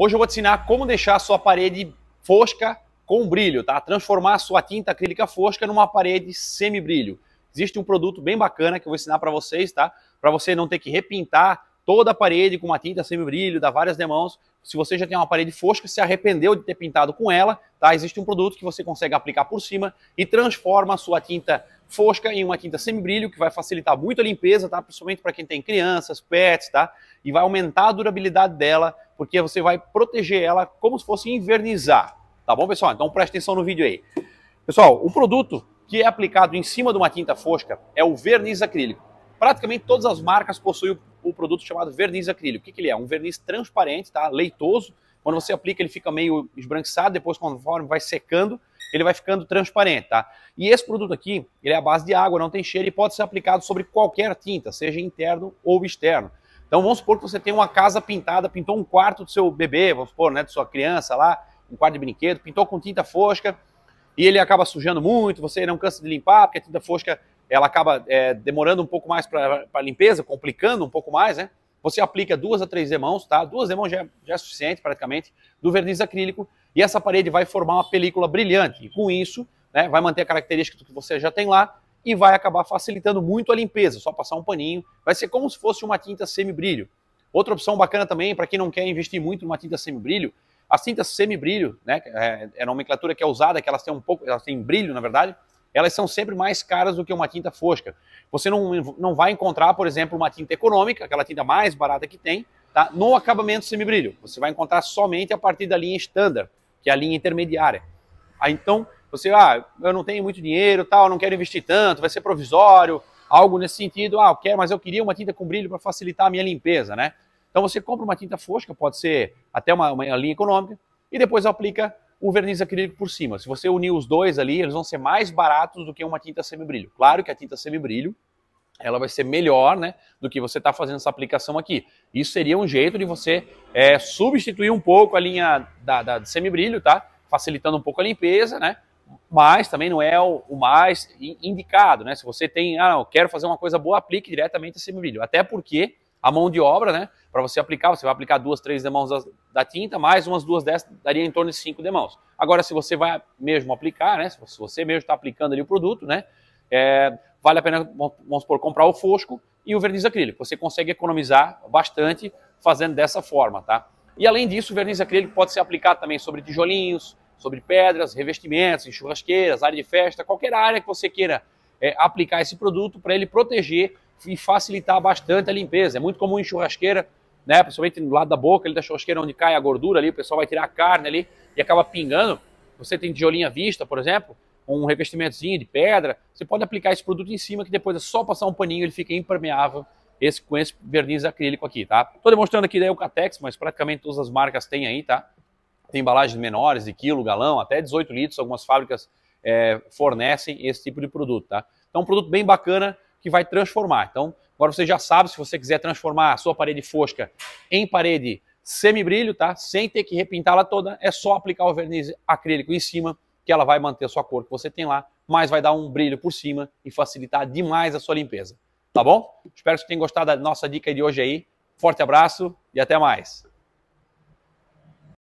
Hoje eu vou te ensinar como deixar a sua parede fosca com brilho, tá? Transformar a sua tinta acrílica fosca numa parede semi-brilho. Existe um produto bem bacana que eu vou ensinar para vocês, tá? Para você não ter que repintar toda a parede com uma tinta semi-brilho, dar várias demãos. Se você já tem uma parede fosca, se arrependeu de ter pintado com ela, tá? Existe um produto que você consegue aplicar por cima e transforma a sua tinta fosca em uma tinta semi-brilho que vai facilitar muito a limpeza, tá? Principalmente para quem tem crianças, pets, tá? E vai aumentar a durabilidade dela, porque você vai proteger ela como se fosse invernizar, tá bom, pessoal? Então preste atenção no vídeo aí. Pessoal, o produto que é aplicado em cima de uma tinta fosca é o verniz acrílico. Praticamente todas as marcas possuem o produto chamado verniz acrílico. O que, que ele é? Um verniz transparente, tá? Leitoso. Quando você aplica, ele fica meio esbranquiçado, depois, conforme vai secando, ele vai ficando transparente, tá? E esse produto aqui, ele é à base de água, não tem cheiro e pode ser aplicado sobre qualquer tinta, seja interno ou externo. Então vamos supor que você tem uma casa pintada, pintou um quarto do seu bebê, vamos supor, né, de sua criança lá, um quarto de brinquedo, pintou com tinta fosca e ele acaba sujando muito, você não cansa de limpar, porque a tinta fosca ela acaba é, demorando um pouco mais para a limpeza, complicando um pouco mais, né? Você aplica duas a três demãos, tá? Duas demãos já, já é suficiente praticamente, do verniz acrílico e essa parede vai formar uma película brilhante. E com isso, né, vai manter a característica que você já tem lá e vai acabar facilitando muito a limpeza. Só passar um paninho, vai ser como se fosse uma tinta semibrilho. Outra opção bacana também, para quem não quer investir muito numa tinta semibrilho, as tintas semibrilho, né, é, é a nomenclatura que é usada, que elas têm um pouco, elas têm brilho, na verdade, elas são sempre mais caras do que uma tinta fosca. Você não, não vai encontrar, por exemplo, uma tinta econômica, aquela tinta mais barata que tem, tá? no acabamento semibrilho. Você vai encontrar somente a partir da linha estándar que é a linha intermediária. Aí, então, você, ah, eu não tenho muito dinheiro, tal, não quero investir tanto, vai ser provisório, algo nesse sentido. Ah, eu quero, mas eu queria uma tinta com brilho para facilitar a minha limpeza, né? Então você compra uma tinta fosca, pode ser até uma, uma linha econômica, e depois aplica o verniz acrílico por cima. Se você unir os dois ali, eles vão ser mais baratos do que uma tinta semibrilho. Claro que a tinta semibrilho ela vai ser melhor né, do que você está fazendo essa aplicação aqui. Isso seria um jeito de você é, substituir um pouco a linha da, da semibrilho, tá? Facilitando um pouco a limpeza, né? Mas também não é o, o mais indicado, né? Se você tem, ah, não, quero fazer uma coisa boa, aplique diretamente a semibrilho. Até porque a mão de obra, né? Para você aplicar, você vai aplicar duas, três demãos da, da tinta, mais umas duas dessas, daria em torno de cinco demãos. Agora, se você vai mesmo aplicar, né? Se você mesmo está aplicando ali o produto, né? é, vale a pena, vamos supor, comprar o fosco e o verniz acrílico. Você consegue economizar bastante fazendo dessa forma, tá? E além disso, o verniz acrílico pode ser aplicado também sobre tijolinhos, sobre pedras, revestimentos, churrasqueiras, área de festa, qualquer área que você queira é, aplicar esse produto para ele proteger e facilitar bastante a limpeza. É muito comum em churrasqueira, né, principalmente do lado da boca ali da churrasqueira onde cai a gordura ali, o pessoal vai tirar a carne ali e acaba pingando. Você tem tijolinho vista, por exemplo, um revestimentozinho de pedra, você pode aplicar esse produto em cima que depois é só passar um paninho, ele fica impermeável esse, com esse verniz acrílico aqui, tá? Estou demonstrando aqui daí o Catex, mas praticamente todas as marcas têm aí, tá? Tem embalagens menores, de quilo, galão, até 18 litros, algumas fábricas é, fornecem esse tipo de produto, tá? Então, um produto bem bacana que vai transformar. Então, agora você já sabe, se você quiser transformar a sua parede fosca em parede semibrilho, tá? Sem ter que repintá-la toda, é só aplicar o verniz acrílico em cima que ela vai manter a sua cor que você tem lá, mas vai dar um brilho por cima e facilitar demais a sua limpeza. Tá bom? Espero que tenham gostado da nossa dica de hoje aí. Forte abraço e até mais.